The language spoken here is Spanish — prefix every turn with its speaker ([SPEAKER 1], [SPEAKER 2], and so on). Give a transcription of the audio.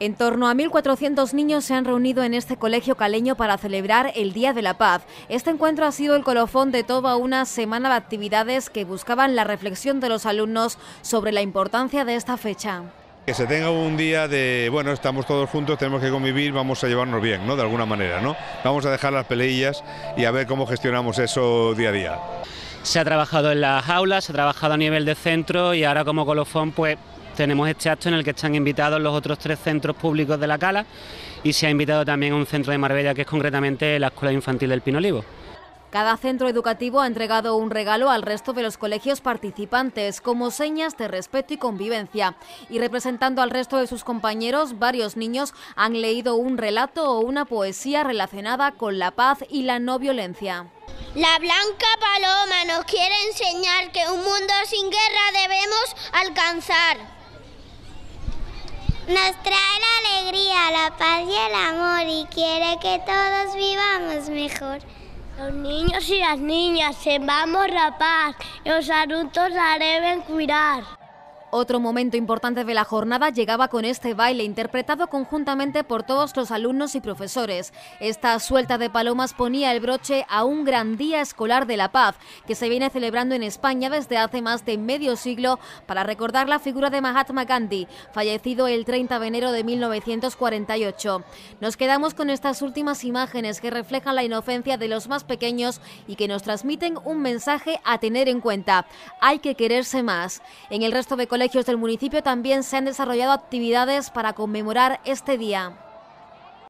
[SPEAKER 1] En torno a 1.400 niños se han reunido en este colegio caleño para celebrar el Día de la Paz. Este encuentro ha sido el colofón de toda una semana de actividades que buscaban la reflexión de los alumnos sobre la importancia de esta fecha.
[SPEAKER 2] Que se tenga un día de, bueno, estamos todos juntos, tenemos que convivir, vamos a llevarnos bien, ¿no? De alguna manera, ¿no? Vamos a dejar las peleillas y a ver cómo gestionamos eso día a día. Se ha trabajado en las aulas, se ha trabajado
[SPEAKER 3] a nivel de centro y ahora como colofón, pues tenemos este acto en el que están invitados los otros tres centros públicos de la Cala y se ha invitado también un centro de Marbella que es concretamente la Escuela Infantil del Pinolivo.
[SPEAKER 1] Cada centro educativo ha entregado un regalo al resto de los colegios participantes como señas de respeto y convivencia. Y representando al resto de sus compañeros, varios niños han leído un relato o una poesía relacionada con la paz y la no violencia. La blanca paloma nos quiere enseñar que un mundo sin guerra debemos alcanzar. Nos trae la alegría, la paz y el amor y quiere que todos vivamos mejor. Los niños y las niñas se la paz y los adultos la deben cuidar. Otro momento importante de la jornada llegaba con este baile interpretado conjuntamente por todos los alumnos y profesores. Esta suelta de palomas ponía el broche a un gran día escolar de la paz que se viene celebrando en España desde hace más de medio siglo para recordar la figura de Mahatma Gandhi, fallecido el 30 de enero de 1948. Nos quedamos con estas últimas imágenes que reflejan la inocencia de los más pequeños y que nos transmiten un mensaje a tener en cuenta. Hay que quererse más. En el resto de colegios del municipio también se han desarrollado actividades para conmemorar este día.